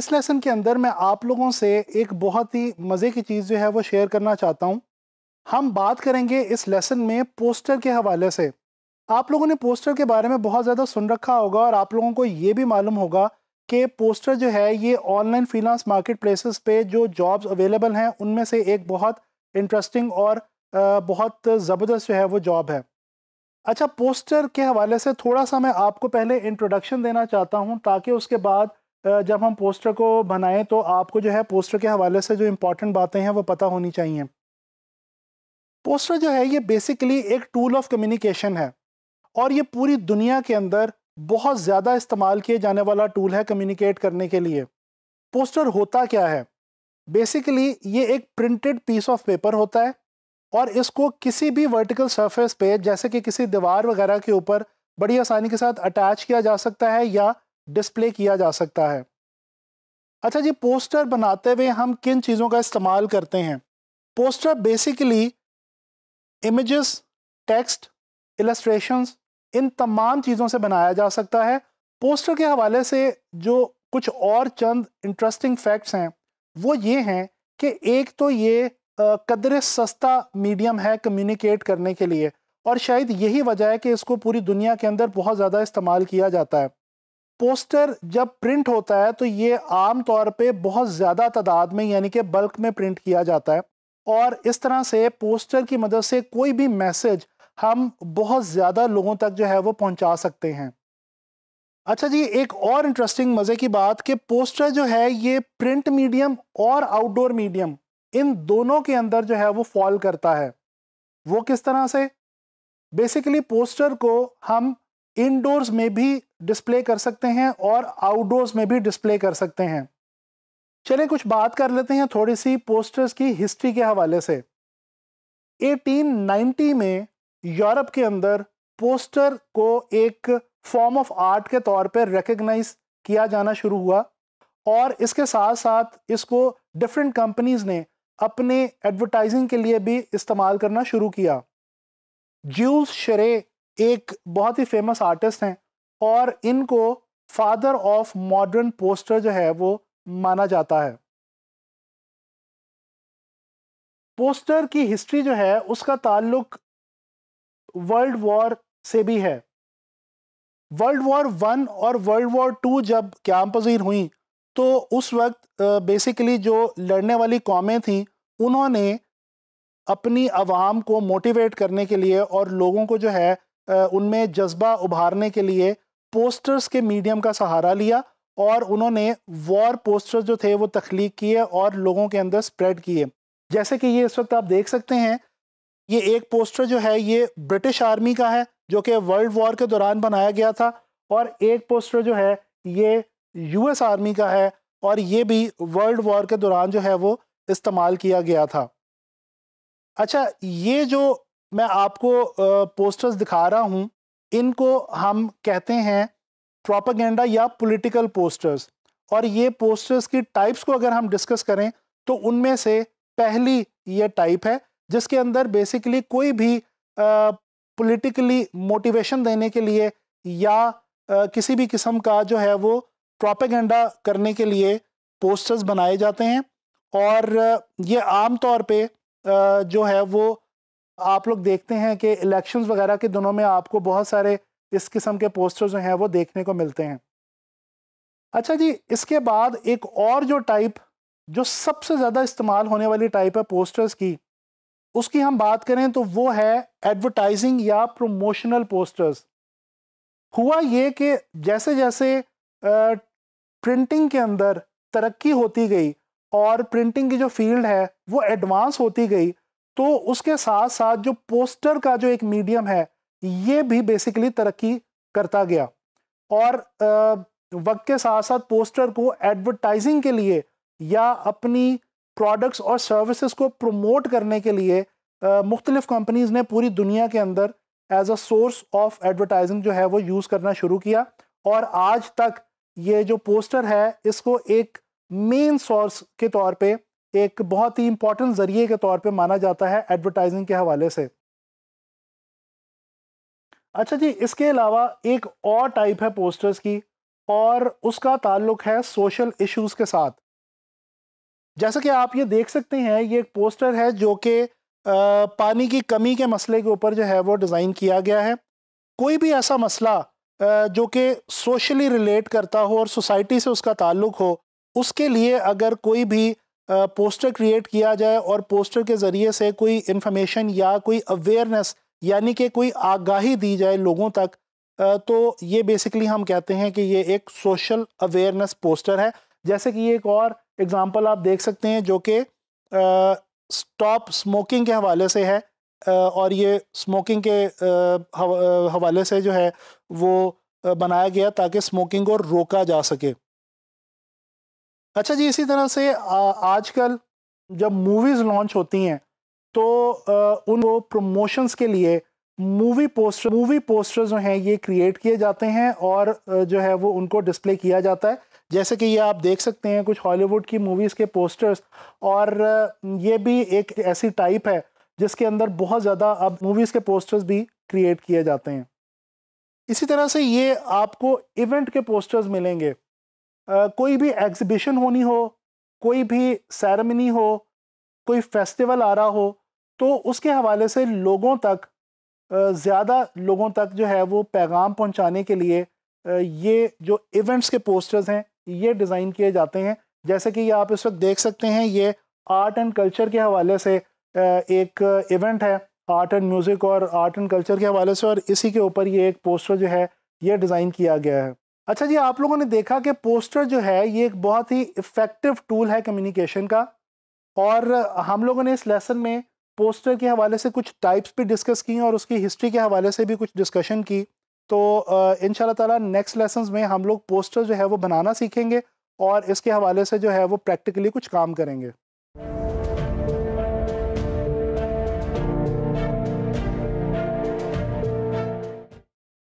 इस लेसन के अंदर मैं आप लोगों से एक बहुत ही मज़े की चीज़ जो है वो शेयर करना चाहता हूँ हम बात करेंगे इस लेसन में पोस्टर के हवाले से आप लोगों ने पोस्टर के बारे में बहुत ज़्यादा सुन रखा होगा और आप लोगों को ये भी मालूम होगा कि पोस्टर जो है ये ऑनलाइन फिनांस मार्केट प्लेसेस पे जो जॉब्स अवेलेबल हैं उनमें से एक बहुत इंटरेस्टिंग और बहुत ज़बरदस्त जो है वो जॉब है अच्छा पोस्टर के हवाले से थोड़ा सा मैं आपको पहले इंट्रोडक्शन देना चाहता हूँ ताकि उसके बाद जब हम पोस्टर को बनाएं तो आपको जो है पोस्टर के हवाले से जो इम्पोर्टेंट बातें हैं वो पता होनी चाहिए पोस्टर जो है ये बेसिकली एक टूल ऑफ कम्युनिकेशन है और ये पूरी दुनिया के अंदर बहुत ज़्यादा इस्तेमाल किए जाने वाला टूल है कम्युनिकेट करने के लिए पोस्टर होता क्या है बेसिकली ये एक प्रिंटेड पीस ऑफ पेपर होता है और इसको किसी भी वर्टिकल सरफेस पे जैसे कि किसी दीवार वगैरह के ऊपर बड़ी आसानी के साथ अटैच किया जा सकता है या डिस्प्ले किया जा सकता है अच्छा जी पोस्टर बनाते हुए हम किन चीज़ों का इस्तेमाल करते हैं poster basically images text illustrations इन तमाम चीज़ों से बनाया जा सकता है पोस्टर के हवाले से जो कुछ और चंद इंटरेस्टिंग फैक्ट्स हैं वो ये हैं कि एक तो ये कदर सस्ता मीडियम है कम्युनिकेट करने के लिए और शायद यही वजह है कि इसको पूरी दुनिया के अंदर बहुत ज़्यादा इस्तेमाल किया जाता है पोस्टर जब प्रिंट होता है तो ये आम तौर पे बहुत ज़्यादा तादाद में यानी कि बल्क में प्रिंट किया जाता है और इस तरह से पोस्टर की मदद से कोई भी मैसेज हम बहुत ज़्यादा लोगों तक जो है वो पहुंचा सकते हैं अच्छा जी एक और इंटरेस्टिंग मज़े की बात कि पोस्टर जो है ये प्रिंट मीडियम और आउटडोर मीडियम इन दोनों के अंदर जो है वो फॉल करता है वो किस तरह से बेसिकली पोस्टर को हम इनडोर्स में भी डिस्प्ले कर सकते हैं और आउटडोर्स में भी डिस्प्ले कर सकते हैं चलिए कुछ बात कर लेते हैं थोड़ी सी पोस्टर्स की हिस्ट्री के हवाले से 1890 में यूरोप के अंदर पोस्टर को एक फॉर्म ऑफ आर्ट के तौर पर रिकग्नाइज किया जाना शुरू हुआ और इसके साथ साथ इसको डिफरेंट कंपनीज ने अपने एडवर्टाइजिंग के लिए भी इस्तेमाल करना शुरू किया ज्यूस शरे एक बहुत ही फेमस आर्टिस्ट हैं और इनको फादर ऑफ मॉडर्न पोस्टर जो है वो माना जाता है पोस्टर की हिस्ट्री जो है उसका ताल्लुक वर्ल्ड वॉर से भी है वर्ल्ड वॉर वन और वर्ल्ड वॉर टू जब क्या पजीर हुई तो उस वक्त बेसिकली जो लड़ने वाली कौमें थीं उन्होंने अपनी आवाम को मोटिवेट करने के लिए और लोगों को जो है उनमें जज्बा उभारने के लिए पोस्टर्स के मीडियम का सहारा लिया और उन्होंने वॉर पोस्टर्स जो थे वो तख्लीक किए और लोगों के अंदर स्प्रेड किए जैसे कि ये इस वक्त आप देख सकते हैं ये एक पोस्टर जो है ये ब्रिटिश आर्मी का है जो कि वर्ल्ड वॉर के दौरान बनाया गया था और एक पोस्टर जो है ये यूएस आर्मी का है और ये भी वर्ल्ड वॉर के दौरान जो है वो इस्तेमाल किया गया था अच्छा ये जो मैं आपको पोस्टर्स दिखा रहा हूँ इनको हम कहते हैं प्रोपागेंडा या पॉलिटिकल पोस्टर्स और ये पोस्टर्स की टाइप्स को अगर हम डिस्कस करें तो उनमें से पहली ये टाइप है जिसके अंदर बेसिकली कोई भी पॉलिटिकली मोटिवेशन देने के लिए या आ, किसी भी किस्म का जो है वो प्रोपागेंडा करने के लिए पोस्टर्स बनाए जाते हैं और ये आम तौर पे आ, जो है वो आप लोग देखते हैं कि इलेक्शंस वगैरह के दिनों में आपको बहुत सारे इस किस्म के पोस्टर जो हैं वो देखने को मिलते हैं अच्छा जी इसके बाद एक और जो टाइप जो सबसे ज़्यादा इस्तेमाल होने वाली टाइप है पोस्टर्स की उसकी हम बात करें तो वो है एडवर्टाइजिंग या प्रोमोशनल पोस्टर्स हुआ ये कि जैसे जैसे प्रिंटिंग के अंदर तरक्की होती गई और प्रिंटिंग की जो फील्ड है वो एडवांस होती गई तो उसके साथ साथ जो पोस्टर का जो एक मीडियम है ये भी बेसिकली तरक्की करता गया और वक्त के साथ साथ पोस्टर को एडवर्टाइजिंग के लिए या अपनी प्रोडक्ट्स और सर्विसेज को प्रमोट करने के लिए मुख्तलिफ कंपनीज़ ने पूरी दुनिया के अंदर as a source of advertising जो है वो यूज़ करना शुरू किया और आज तक ये जो पोस्टर है इसको एक मेन सोर्स के तौर पर एक बहुत ही इंपॉर्टेंट जरिए के तौर पे माना जाता है एडवर्टाइजिंग के हवाले से अच्छा जी इसके अलावा एक और टाइप है पोस्टर्स की और उसका ताल्लुक है सोशल इश्यूज के साथ जैसा कि आप ये देख सकते हैं ये एक पोस्टर है जो कि पानी की कमी के मसले के ऊपर जो है वो डिज़ाइन किया गया है कोई भी ऐसा मसला आ, जो कि सोशली रिलेट करता हो और सोसाइटी से उसका ताल्लुक हो उसके लिए अगर कोई भी पोस्टर क्रिएट किया जाए और पोस्टर के ज़रिए से कोई इन्फॉर्मेशन या कोई अवेयरनेस यानी कि कोई आगाही दी जाए लोगों तक तो ये बेसिकली हम कहते हैं कि ये एक सोशल अवेयरनेस पोस्टर है जैसे कि एक और एग्ज़ाम्पल आप देख सकते हैं जो कि स्टॉप स्मोकिंग के हवाले से है और ये स्मोकिंग के हवाले से जो है वो बनाया गया ताकि स्मोकिंग को रोका जा सके अच्छा जी इसी तरह से आजकल जब मूवीज़ लॉन्च होती हैं तो उनको प्रमोशंस के लिए मूवी पोस्टर मूवी पोस्टर जो हैं ये क्रिएट किए जाते हैं और जो है वो उनको डिस्प्ले किया जाता है जैसे कि ये आप देख सकते हैं कुछ हॉलीवुड की मूवीज़ के पोस्टर्स और ये भी एक ऐसी टाइप है जिसके अंदर बहुत ज़्यादा अब मूवीज़ के पोस्टर्स भी क्रिएट किए जाते हैं इसी तरह से ये आपको इवेंट के पोस्टर्स मिलेंगे कोई भी एग्जिबिशन होनी हो कोई भी सेरेमनी हो कोई फेस्टिवल आ रहा हो तो उसके हवाले से लोगों तक ज़्यादा लोगों तक जो है वो पैगाम पहुंचाने के लिए ये जो इवेंट्स के पोस्टर्स हैं ये डिज़ाइन किए जाते हैं जैसे कि ये आप इस वक्त देख सकते हैं ये आर्ट एंड कल्चर के हवाले से एक इवेंट है आर्ट एंड म्यूज़िक और आर्ट एंड कल्चर के हवाले से और इसी के ऊपर ये एक पोस्टर जो है ये डिज़ाइन किया गया है अच्छा जी आप लोगों ने देखा कि पोस्टर जो है ये एक बहुत ही इफ़ेक्टिव टूल है कम्युनिकेशन का और हम लोगों ने इस लेसन में पोस्टर के हवाले से कुछ टाइप्स भी डिस्कस की और उसकी हिस्ट्री के हवाले से भी कुछ डिस्कशन की तो इन ताला नेक्स्ट लेसन में हम लोग पोस्टर जो है वो बनाना सीखेंगे और इसके हवाले से जो है वो प्रैक्टिकली कुछ काम करेंगे